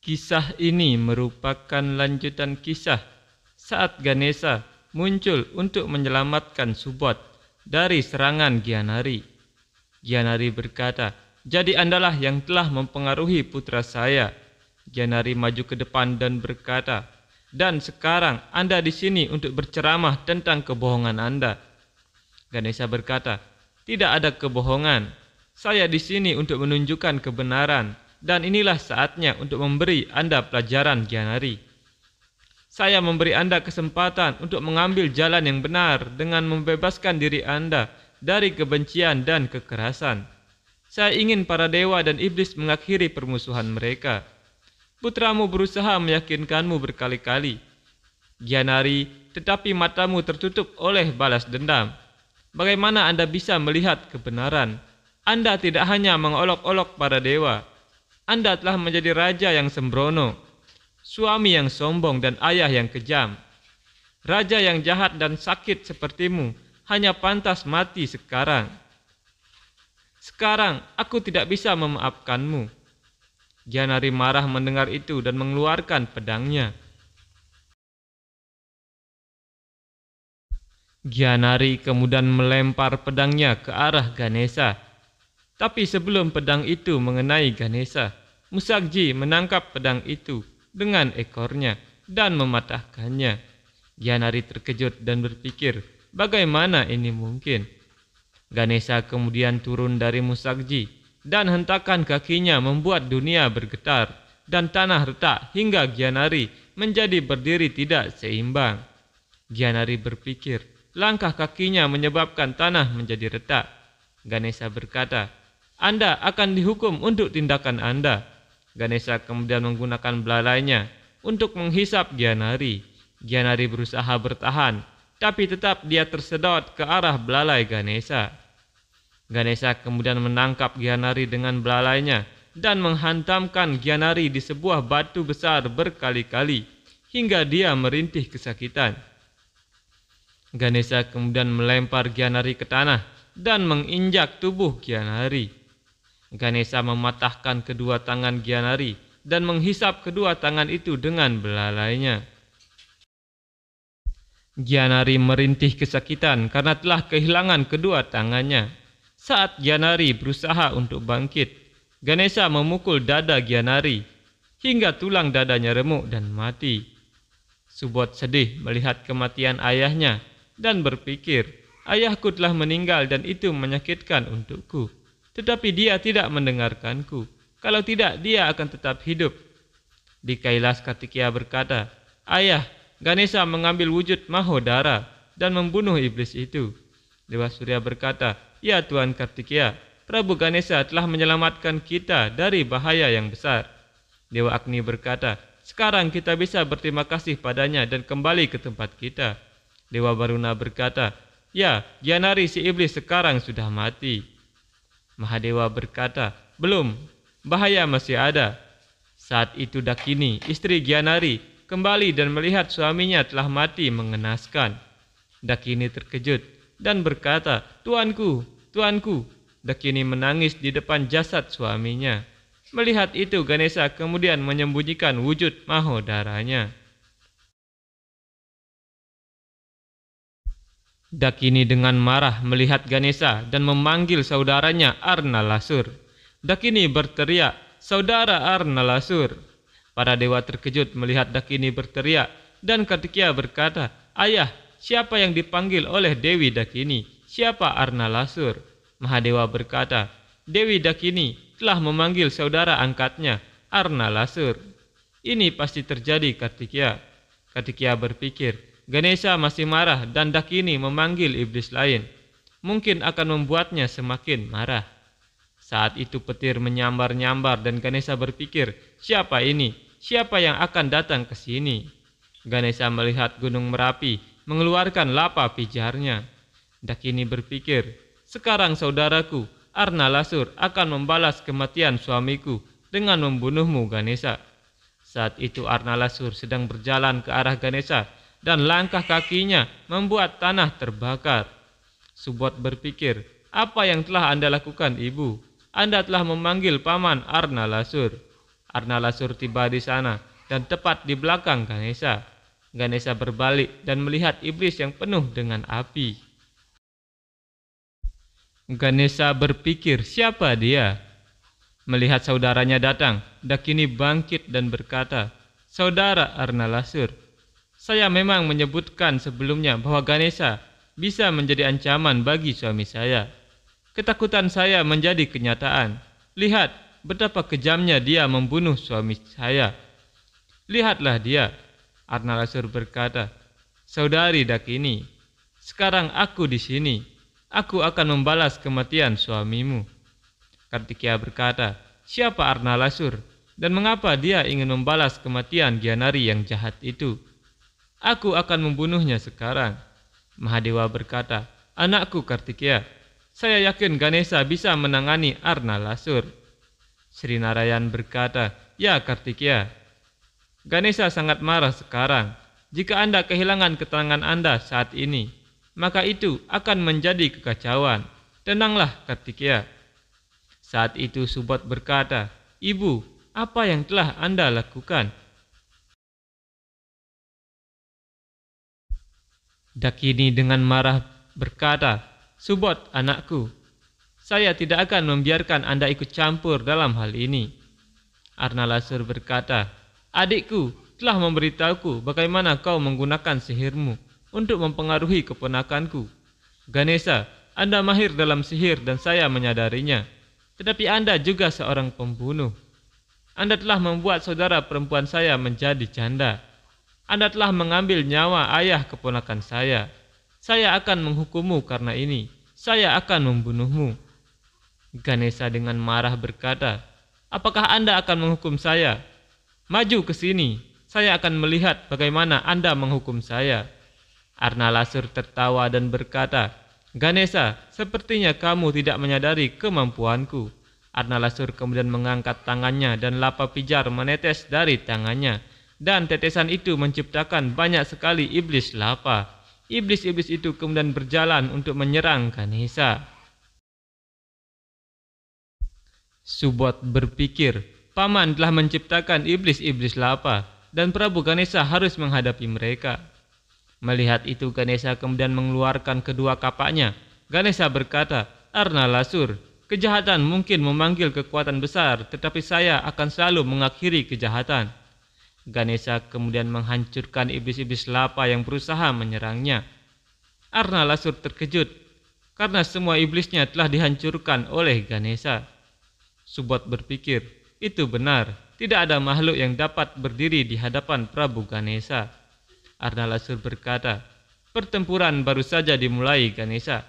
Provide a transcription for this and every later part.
Kisah ini merupakan lanjutan kisah saat Ganesha muncul untuk menyelamatkan Subot dari serangan Gianari. Gianari berkata, jadi andalah yang telah mempengaruhi putra saya. Gianari maju ke depan dan berkata, dan sekarang Anda di sini untuk berceramah tentang kebohongan Anda. Ganesha berkata, tidak ada kebohongan. Saya di sini untuk menunjukkan kebenaran dan inilah saatnya untuk memberi Anda pelajaran kian hari. Saya memberi Anda kesempatan untuk mengambil jalan yang benar dengan membebaskan diri Anda dari kebencian dan kekerasan. Saya ingin para dewa dan iblis mengakhiri permusuhan mereka. Putramu berusaha meyakinkanmu berkali-kali. Gianari, tetapi matamu tertutup oleh balas dendam. Bagaimana Anda bisa melihat kebenaran? Anda tidak hanya mengolok-olok para dewa, anda telah menjadi raja yang sembrono, suami yang sombong dan ayah yang kejam. Raja yang jahat dan sakit sepertimu hanya pantas mati sekarang. Sekarang aku tidak bisa memaafkanmu. Janari marah mendengar itu dan mengeluarkan pedangnya. Gianari kemudian melempar pedangnya ke arah Ganesa, Tapi sebelum pedang itu mengenai Ganesa. Musakji menangkap pedang itu dengan ekornya dan mematahkannya. Yanari terkejut dan berpikir, bagaimana ini mungkin? Ganesha kemudian turun dari Musakji dan hentakan kakinya membuat dunia bergetar dan tanah retak hingga Gyanari menjadi berdiri tidak seimbang. Gyanari berpikir, langkah kakinya menyebabkan tanah menjadi retak. Ganesha berkata, Anda akan dihukum untuk tindakan Anda. Ganesha kemudian menggunakan belalainya untuk menghisap Gyanari. Gyanari berusaha bertahan, tapi tetap dia tersedot ke arah belalai Ganesha. Ganesha kemudian menangkap Gyanari dengan belalainya dan menghantamkan Gyanari di sebuah batu besar berkali-kali hingga dia merintih kesakitan. Ganesha kemudian melempar Gyanari ke tanah dan menginjak tubuh Gyanari. Ganesa mematahkan kedua tangan Gianari dan menghisap kedua tangan itu dengan belalainya. Gianari merintih kesakitan karena telah kehilangan kedua tangannya. Saat Gianari berusaha untuk bangkit, Ganesa memukul dada Gianari hingga tulang dadanya remuk dan mati. Subot sedih melihat kematian ayahnya dan berpikir, ayahku telah meninggal dan itu menyakitkan untukku tetapi dia tidak mendengarkanku. Kalau tidak, dia akan tetap hidup. Di Kailas berkata, Ayah, Ganesha mengambil wujud Mahodara dan membunuh iblis itu. Dewa Surya berkata, Ya Tuan Kartikya, Prabu Ganesha telah menyelamatkan kita dari bahaya yang besar. Dewa Agni berkata, Sekarang kita bisa berterima kasih padanya dan kembali ke tempat kita. Dewa Baruna berkata, Ya, Gyanari si iblis sekarang sudah mati. Mahadewa berkata, belum, bahaya masih ada. Saat itu Dakini, istri Gianari, kembali dan melihat suaminya telah mati mengenaskan. Dakini terkejut dan berkata, Tuanku, Tuanku. Dakini menangis di depan jasad suaminya. Melihat itu Ganesha kemudian menyembunyikan wujud maho darahnya. Dakini dengan marah melihat Ganesha dan memanggil saudaranya Arna Lasur. Dakini berteriak, "Saudara Arna Lasur. Para dewa terkejut melihat Dakini berteriak dan Kartikeya berkata, "Ayah, siapa yang dipanggil oleh Dewi Dakini? Siapa Arna Lasur? Mahadewa berkata, "Dewi Dakini telah memanggil saudara angkatnya, Arna Lasur. Ini pasti terjadi Kartikeya. Kartikeya berpikir, Ganesha masih marah dan Dakini memanggil iblis lain. Mungkin akan membuatnya semakin marah. Saat itu petir menyambar-nyambar dan Ganesha berpikir, siapa ini? Siapa yang akan datang ke sini? Ganesha melihat gunung Merapi mengeluarkan lapa pijarnya. Dakini berpikir, sekarang saudaraku, Arna Lasur akan membalas kematian suamiku dengan membunuhmu Ganesha. Saat itu Arna Lasur sedang berjalan ke arah Ganesha dan langkah kakinya membuat tanah terbakar. Subot berpikir, apa yang telah Anda lakukan ibu? Anda telah memanggil paman Arna Lasur. Arna Lasur tiba di sana dan tepat di belakang Ganesa. Ganesa berbalik dan melihat iblis yang penuh dengan api. Ganesa berpikir siapa dia? Melihat saudaranya datang, Dakini bangkit dan berkata, Saudara Arna Lasur. Saya memang menyebutkan sebelumnya bahwa Ganesha bisa menjadi ancaman bagi suami saya. Ketakutan saya menjadi kenyataan. Lihat betapa kejamnya dia membunuh suami saya. Lihatlah dia, Arnarasur berkata, Saudari Dakini, sekarang aku di sini. Aku akan membalas kematian suamimu. Kartikya berkata, siapa Arnalasur dan mengapa dia ingin membalas kematian Gianari yang jahat itu?' Aku akan membunuhnya sekarang. Mahadewa berkata, Anakku Kartikya, saya yakin Ganesha bisa menangani Arna Lasur. Sri Narayan berkata, Ya Kartikya, Ganesha sangat marah sekarang. Jika Anda kehilangan keterangan Anda saat ini, maka itu akan menjadi kekacauan. Tenanglah Kartikya. Saat itu Subot berkata, Ibu, apa yang telah Anda lakukan? Dakini dengan marah berkata, Subot anakku, saya tidak akan membiarkan Anda ikut campur dalam hal ini. Arnalasur berkata, Adikku telah memberitahuku bagaimana kau menggunakan sihirmu untuk mempengaruhi keponakanku. Ganesha, Anda mahir dalam sihir dan saya menyadarinya. Tetapi Anda juga seorang pembunuh. Anda telah membuat saudara perempuan saya menjadi janda. Anda telah mengambil nyawa ayah keponakan saya. Saya akan menghukummu karena ini. Saya akan membunuhmu. Ganesha dengan marah berkata, Apakah Anda akan menghukum saya? Maju ke sini, saya akan melihat bagaimana Anda menghukum saya. Arnalasur tertawa dan berkata, Ganesha, sepertinya kamu tidak menyadari kemampuanku. Arnalasur kemudian mengangkat tangannya dan lapa pijar menetes dari tangannya dan tetesan itu menciptakan banyak sekali iblis lapa. Iblis-iblis itu kemudian berjalan untuk menyerang Kanisa. Subot berpikir, Paman telah menciptakan iblis-iblis lapa, dan Prabu Ganesha harus menghadapi mereka. Melihat itu Ganesha kemudian mengeluarkan kedua kapaknya. Ganesha berkata, Arna Lasur, kejahatan mungkin memanggil kekuatan besar tetapi saya akan selalu mengakhiri kejahatan. Ganesha kemudian menghancurkan iblis-iblis lapa yang berusaha menyerangnya. Arna Lasur terkejut karena semua iblisnya telah dihancurkan oleh Ganesha. Subot berpikir, itu benar, tidak ada makhluk yang dapat berdiri di hadapan Prabu Ganesha. Arna Lasur berkata, pertempuran baru saja dimulai Ganesha.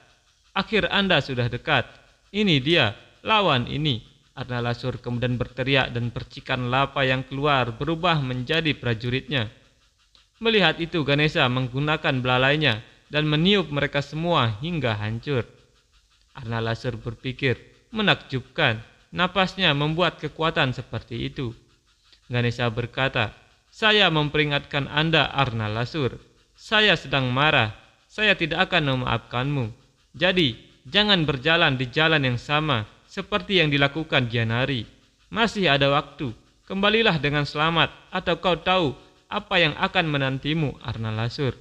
Akhir Anda sudah dekat. Ini dia, lawan ini. Arna Lasur kemudian berteriak dan percikan lapa yang keluar berubah menjadi prajuritnya. Melihat itu Ganesha menggunakan belalainya dan meniup mereka semua hingga hancur. Arna Lasur berpikir, menakjubkan, napasnya membuat kekuatan seperti itu. Ganesha berkata, saya memperingatkan Anda Arna Lasur, saya sedang marah, saya tidak akan memaafkanmu. Jadi, jangan berjalan di jalan yang sama seperti yang dilakukan Janari. Masih ada waktu, kembalilah dengan selamat atau kau tahu apa yang akan menantimu Lasur.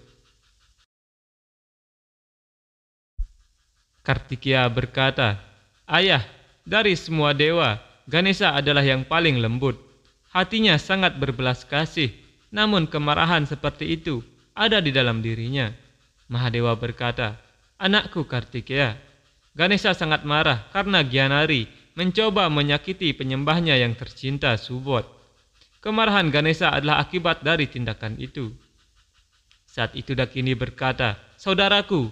Kartikya berkata, Ayah, dari semua dewa, Ganesha adalah yang paling lembut. Hatinya sangat berbelas kasih, namun kemarahan seperti itu ada di dalam dirinya. Mahadewa berkata, Anakku Kartikya, Ganesha sangat marah karena Gyanari mencoba menyakiti penyembahnya yang tercinta Subot. Kemarahan Ganesha adalah akibat dari tindakan itu. Saat itu Dakini berkata, Saudaraku,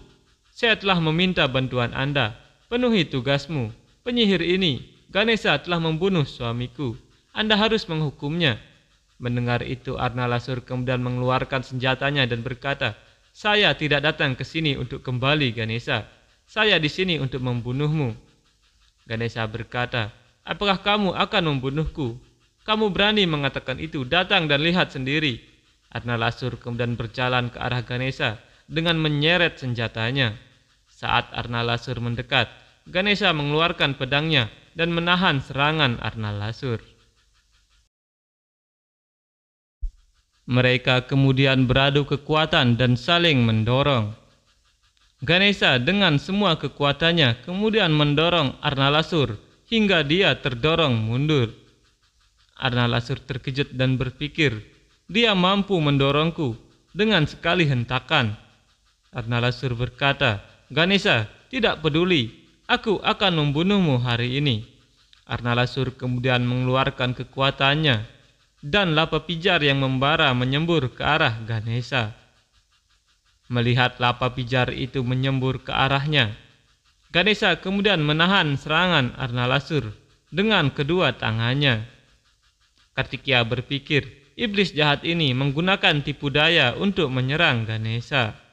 saya telah meminta bantuan Anda. Penuhi tugasmu. Penyihir ini, Ganesha telah membunuh suamiku. Anda harus menghukumnya. Mendengar itu Arnalasur kemudian mengeluarkan senjatanya dan berkata, Saya tidak datang ke sini untuk kembali Ganesha saya di sini untuk membunuhmu. Ganesha berkata, apakah kamu akan membunuhku? Kamu berani mengatakan itu, datang dan lihat sendiri. Lasur kemudian berjalan ke arah Ganesha dengan menyeret senjatanya. Saat Arna Lasur mendekat, Ganesha mengeluarkan pedangnya dan menahan serangan Arna Lasur. Mereka kemudian beradu kekuatan dan saling mendorong. Ganesha dengan semua kekuatannya kemudian mendorong Arnalasur hingga dia terdorong mundur. Arnalasur terkejut dan berpikir, dia mampu mendorongku dengan sekali hentakan. Arnalasur berkata, Ganesha, tidak peduli, aku akan membunuhmu hari ini. Arnalasur kemudian mengeluarkan kekuatannya dan lapa pijar yang membara menyembur ke arah Ganesha. Melihat lapa pijar itu menyembur ke arahnya, Ganesha kemudian menahan serangan Arnalasur dengan kedua tangannya. Kartikya berpikir, iblis jahat ini menggunakan tipu daya untuk menyerang Ganesha.